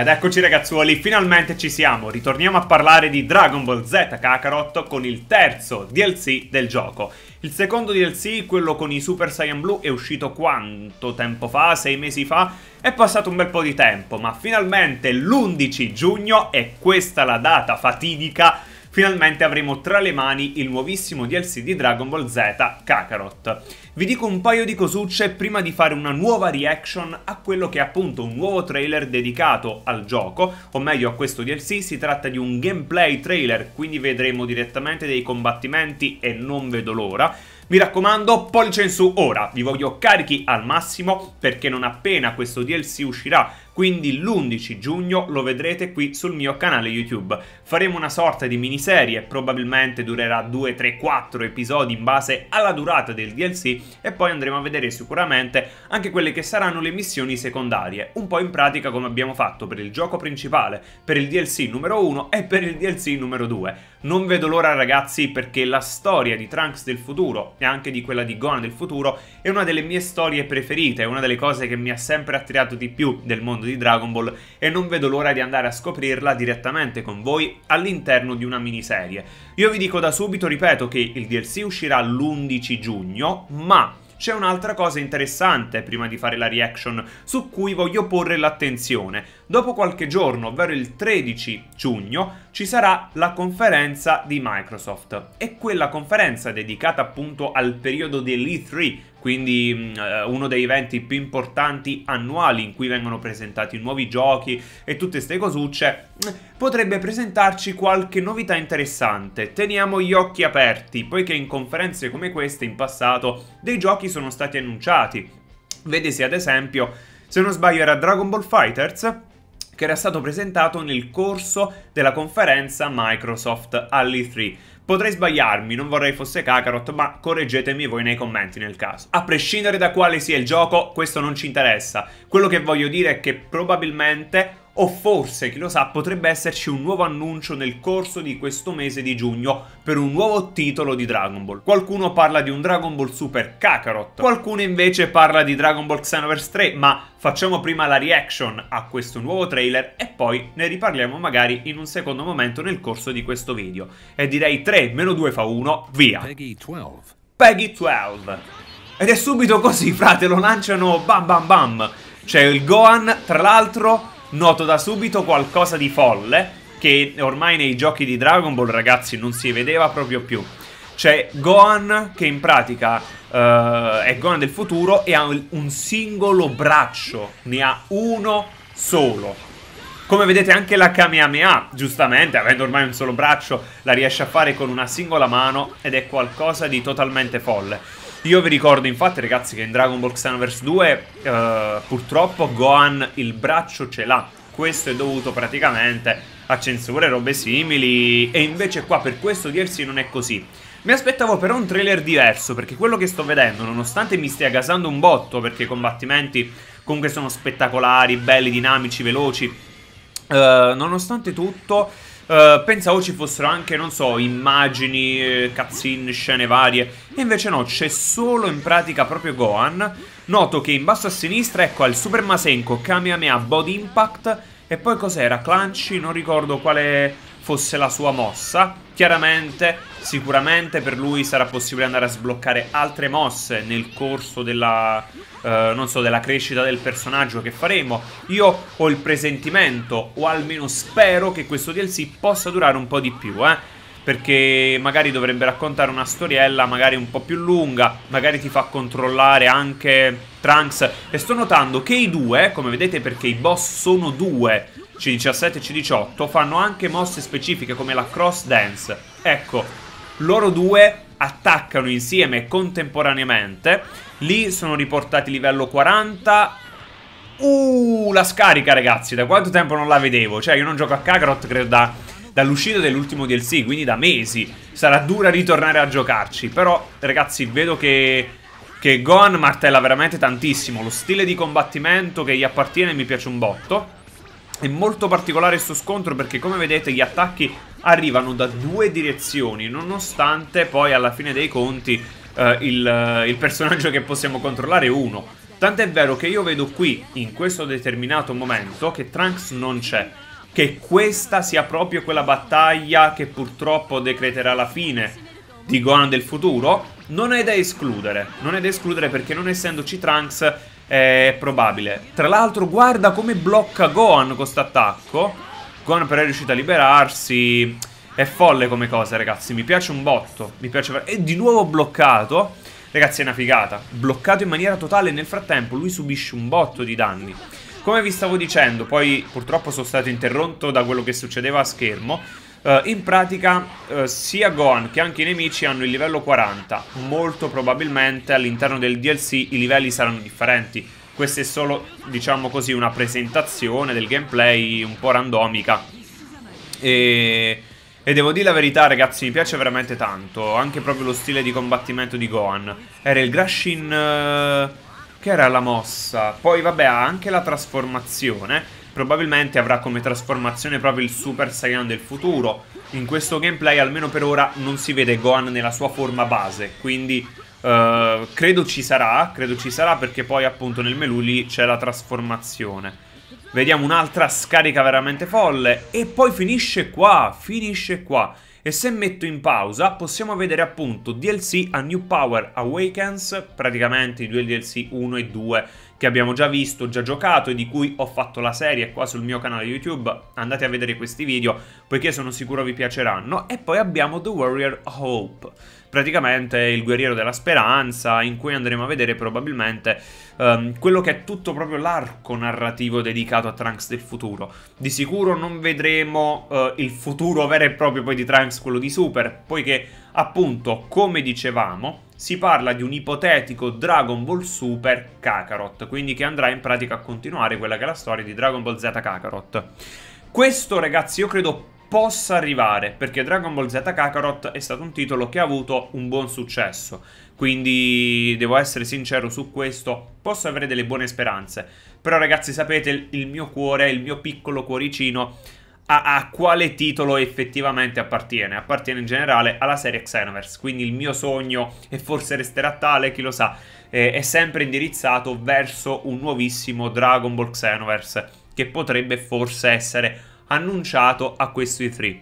Ed eccoci ragazzuoli, finalmente ci siamo, ritorniamo a parlare di Dragon Ball Z Kakarot con il terzo DLC del gioco. Il secondo DLC, quello con i Super Saiyan Blue, è uscito quanto tempo fa? Sei mesi fa? È passato un bel po' di tempo, ma finalmente l'11 giugno è questa la data fatidica finalmente avremo tra le mani il nuovissimo DLC di Dragon Ball Z, Kakarot. Vi dico un paio di cosucce prima di fare una nuova reaction a quello che è appunto un nuovo trailer dedicato al gioco, o meglio a questo DLC, si tratta di un gameplay trailer, quindi vedremo direttamente dei combattimenti e non vedo l'ora. Mi raccomando, pollice in su ora, vi voglio carichi al massimo perché non appena questo DLC uscirà quindi l'11 giugno lo vedrete qui sul mio canale YouTube. Faremo una sorta di miniserie, probabilmente durerà 2, 3, 4 episodi in base alla durata del DLC e poi andremo a vedere sicuramente anche quelle che saranno le missioni secondarie, un po' in pratica come abbiamo fatto per il gioco principale, per il DLC numero 1 e per il DLC numero 2. Non vedo l'ora ragazzi perché la storia di Trunks del futuro e anche di quella di Gohan del futuro è una delle mie storie preferite, è una delle cose che mi ha sempre attirato di più del mondo di Dragon Ball e non vedo l'ora di andare a scoprirla direttamente con voi all'interno di una miniserie. Io vi dico da subito, ripeto, che il DLC uscirà l'11 giugno, ma c'è un'altra cosa interessante prima di fare la reaction su cui voglio porre l'attenzione dopo qualche giorno, ovvero il 13 giugno, ci sarà la conferenza di Microsoft. E quella conferenza dedicata appunto al periodo dell'E3, quindi mm, eh, uno dei eventi più importanti annuali in cui vengono presentati nuovi giochi e tutte ste cosucce, mm, potrebbe presentarci qualche novità interessante. Teniamo gli occhi aperti, poiché in conferenze come queste in passato dei giochi sono stati annunciati. Vedesi ad esempio, se non sbaglio era Dragon Ball Fighters, che era stato presentato nel corso della conferenza Microsoft all'E3. Potrei sbagliarmi, non vorrei fosse Kakarot, ma correggetemi voi nei commenti nel caso. A prescindere da quale sia il gioco, questo non ci interessa. Quello che voglio dire è che probabilmente o forse, chi lo sa, potrebbe esserci un nuovo annuncio nel corso di questo mese di giugno per un nuovo titolo di Dragon Ball. Qualcuno parla di un Dragon Ball Super Kakarot, qualcuno invece parla di Dragon Ball Xenoverse 3, ma facciamo prima la reaction a questo nuovo trailer e poi ne riparliamo magari in un secondo momento nel corso di questo video. E direi 3 meno 2 fa 1, via! Peggy 12. Peggy 12. Ed è subito così, frate, lo lanciano bam bam bam. C'è il Gohan, tra l'altro noto da subito qualcosa di folle che ormai nei giochi di Dragon Ball ragazzi non si vedeva proprio più. C'è Gohan che in pratica uh, è Gohan del futuro e ha un singolo braccio, ne ha uno solo. Come vedete anche la Kamehameha, giustamente, avendo ormai un solo braccio, la riesce a fare con una singola mano ed è qualcosa di totalmente folle. Io vi ricordo infatti ragazzi che in Dragon Ball Xenoverse 2 eh, purtroppo Gohan il braccio ce l'ha. Questo è dovuto praticamente a censure, robe simili e invece qua per questo dirsi non è così. Mi aspettavo però un trailer diverso perché quello che sto vedendo nonostante mi stia gasando un botto perché i combattimenti comunque sono spettacolari, belli, dinamici, veloci, eh, nonostante tutto eh, pensavo ci fossero anche, non so, immagini, eh, cutscene, scene varie. E invece no, c'è solo in pratica proprio Gohan. Noto che in basso a sinistra, ecco, al Super Masenko, Kamehameha, Body Impact. E poi cos'era? Clunchy? non ricordo quale fosse la sua mossa. Chiaramente, sicuramente per lui sarà possibile andare a sbloccare altre mosse nel corso della, eh, non so, della crescita del personaggio che faremo. Io ho il presentimento, o almeno spero, che questo DLC possa durare un po' di più, eh perché magari dovrebbe raccontare una storiella magari un po' più lunga, magari ti fa controllare anche Trunks e sto notando che i due, come vedete perché i boss sono due c17 e C18 fanno anche mosse specifiche come la cross dance. Ecco, loro due attaccano insieme contemporaneamente. Lì sono riportati livello 40. Uh, la scarica ragazzi, da quanto tempo non la vedevo? Cioè io non gioco a Kakarot credo da, dall'uscita dell'ultimo DLC, quindi da mesi. Sarà dura ritornare a giocarci, però ragazzi vedo che che Gohan martella veramente tantissimo. Lo stile di combattimento che gli appartiene mi piace un botto. È molto particolare questo scontro perché come vedete gli attacchi arrivano da due direzioni Nonostante poi alla fine dei conti eh, il, il personaggio che possiamo controllare è uno Tant'è vero che io vedo qui, in questo determinato momento, che Trunks non c'è Che questa sia proprio quella battaglia che purtroppo decreterà la fine di Gohan del futuro Non è da escludere, non è da escludere perché non essendoci Trunks è probabile. Tra l'altro guarda come blocca Gohan con questo attacco. Gohan però è riuscito a liberarsi. È folle come cosa ragazzi, mi piace un botto. Mi piace... E di nuovo bloccato. Ragazzi è una figata. Bloccato in maniera totale nel frattempo lui subisce un botto di danni. Come vi stavo dicendo, poi purtroppo sono stato interrotto da quello che succedeva a schermo. Uh, in pratica uh, sia Gohan che anche i nemici hanno il livello 40, molto probabilmente all'interno del DLC i livelli saranno differenti. Questa è solo, diciamo così, una presentazione del gameplay un po' randomica. E, e devo dire la verità ragazzi, mi piace veramente tanto, anche proprio lo stile di combattimento di Gohan. Era il Grashin... Uh, che era la mossa? Poi vabbè, ha anche la trasformazione probabilmente avrà come trasformazione proprio il Super Saiyan del futuro. In questo gameplay, almeno per ora, non si vede Gohan nella sua forma base, quindi eh, credo ci sarà, credo ci sarà perché poi appunto nel menu lì c'è la trasformazione. Vediamo un'altra scarica veramente folle e poi finisce qua, finisce qua e se metto in pausa possiamo vedere appunto DLC a New Power Awakens, praticamente i due DLC 1 e 2 che abbiamo già visto, già giocato e di cui ho fatto la serie qua sul mio canale YouTube, andate a vedere questi video poiché sono sicuro vi piaceranno e poi abbiamo The Warrior Hope praticamente il guerriero della speranza, in cui andremo a vedere probabilmente ehm, quello che è tutto proprio l'arco narrativo dedicato a Trunks del futuro. Di sicuro non vedremo eh, il futuro vero e proprio poi di Trunks, quello di Super, poiché appunto, come dicevamo, si parla di un ipotetico Dragon Ball Super Kakarot, quindi che andrà in pratica a continuare quella che è la storia di Dragon Ball Z Kakarot. Questo ragazzi io credo possa arrivare, perché Dragon Ball Z Kakarot è stato un titolo che ha avuto un buon successo, quindi devo essere sincero su questo, posso avere delle buone speranze, però ragazzi sapete il mio cuore, il mio piccolo cuoricino a, a quale titolo effettivamente appartiene, appartiene in generale alla serie Xenoverse, quindi il mio sogno, e forse resterà tale, chi lo sa, eh, è sempre indirizzato verso un nuovissimo Dragon Ball Xenoverse, che potrebbe forse essere annunciato a questo E3.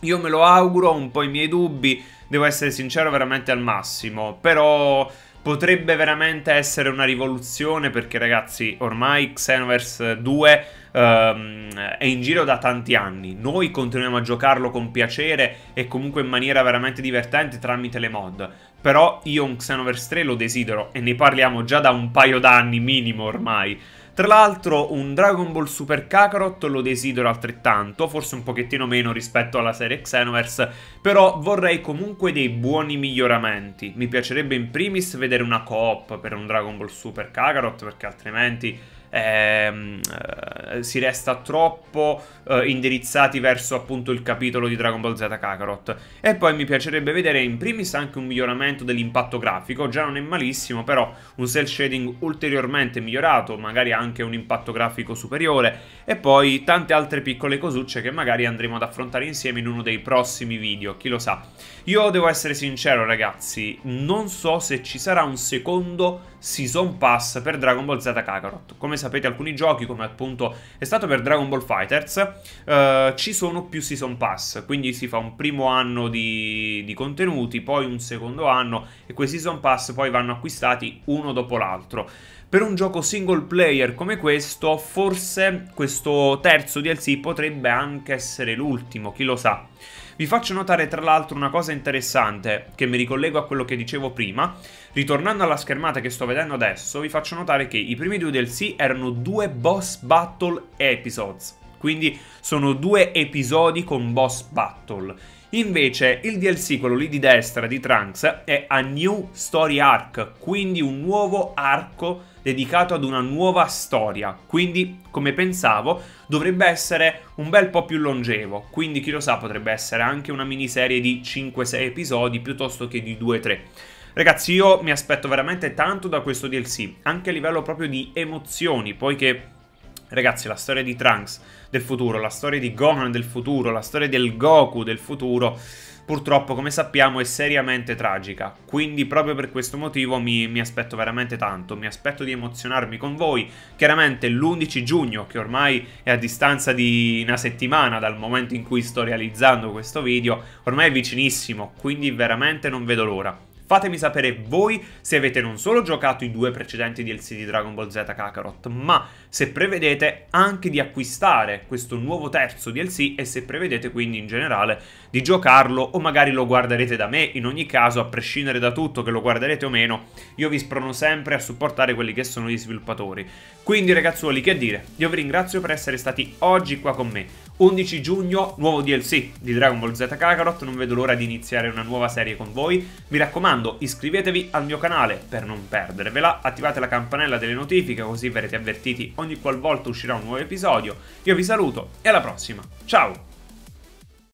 Io me lo auguro, ho un po' i miei dubbi, devo essere sincero veramente al massimo, però potrebbe veramente essere una rivoluzione perché ragazzi ormai Xenoverse 2 ehm, è in giro da tanti anni, noi continuiamo a giocarlo con piacere e comunque in maniera veramente divertente tramite le mod, però io un Xenoverse 3 lo desidero e ne parliamo già da un paio d'anni minimo ormai. Tra l'altro un Dragon Ball Super Kakarot lo desidero altrettanto, forse un pochettino meno rispetto alla serie Xenoverse, però vorrei comunque dei buoni miglioramenti. Mi piacerebbe in primis vedere una co-op per un Dragon Ball Super Kakarot perché altrimenti ehm, eh, si resta troppo eh, indirizzati verso appunto il capitolo di Dragon Ball Z Kakarot. E poi mi piacerebbe vedere in primis anche un miglioramento dell'impatto grafico, già non è malissimo, però un cell shading ulteriormente migliorato, magari anche un impatto grafico superiore, e poi tante altre piccole cosucce che magari andremo ad affrontare insieme in uno dei prossimi video, chi lo sa. Io devo essere sincero ragazzi, non so se ci sarà un secondo Season Pass per Dragon Ball Z Kakarot. Come sapete alcuni giochi come appunto è stato per Dragon Ball Fighters eh, ci sono più season pass quindi si fa un primo anno di, di, contenuti poi un secondo anno e quei season pass poi vanno acquistati uno dopo l'altro per un gioco single player come questo forse questo terzo DLC potrebbe anche essere l'ultimo chi lo sa vi faccio notare tra l'altro una cosa interessante, che mi ricollego a quello che dicevo prima. Ritornando alla schermata che sto vedendo adesso, vi faccio notare che i primi due DLC erano due boss battle episodes. Quindi sono due episodi con boss battle. Invece il DLC, quello lì di destra di Trunks, è A New Story Arc, quindi un nuovo arco dedicato ad una nuova storia. Quindi, come pensavo, dovrebbe essere un bel po' più longevo. Quindi, chi lo sa, potrebbe essere anche una miniserie di 5-6 episodi piuttosto che di 2-3. Ragazzi, io mi aspetto veramente tanto da questo DLC, anche a livello proprio di emozioni, poiché Ragazzi, la storia di Trunks del futuro, la storia di Gohan del futuro, la storia del Goku del futuro, purtroppo, come sappiamo, è seriamente tragica. Quindi, proprio per questo motivo, mi, mi aspetto veramente tanto. Mi aspetto di emozionarmi con voi. Chiaramente, l'11 giugno, che ormai è a distanza di una settimana dal momento in cui sto realizzando questo video, ormai è vicinissimo. Quindi, veramente non vedo l'ora. Fatemi sapere voi se avete non solo giocato i due precedenti DLC di Dragon Ball Z Kakarot, ma se prevedete anche di acquistare questo nuovo terzo DLC e se prevedete quindi in generale di giocarlo o magari lo guarderete da me, in ogni caso a prescindere da tutto che lo guarderete o meno, io vi sprono sempre a supportare quelli che sono gli sviluppatori. Quindi ragazzuoli che dire, io vi ringrazio per essere stati oggi qua con me. 11 giugno, nuovo DLC di Dragon Ball Z Kakarot, non vedo l'ora di iniziare una nuova serie con voi. Mi raccomando, iscrivetevi al mio canale per non perdervela, attivate la campanella delle notifiche così verrete avvertiti ogni qualvolta uscirà un nuovo episodio. Io vi saluto e alla prossima, ciao!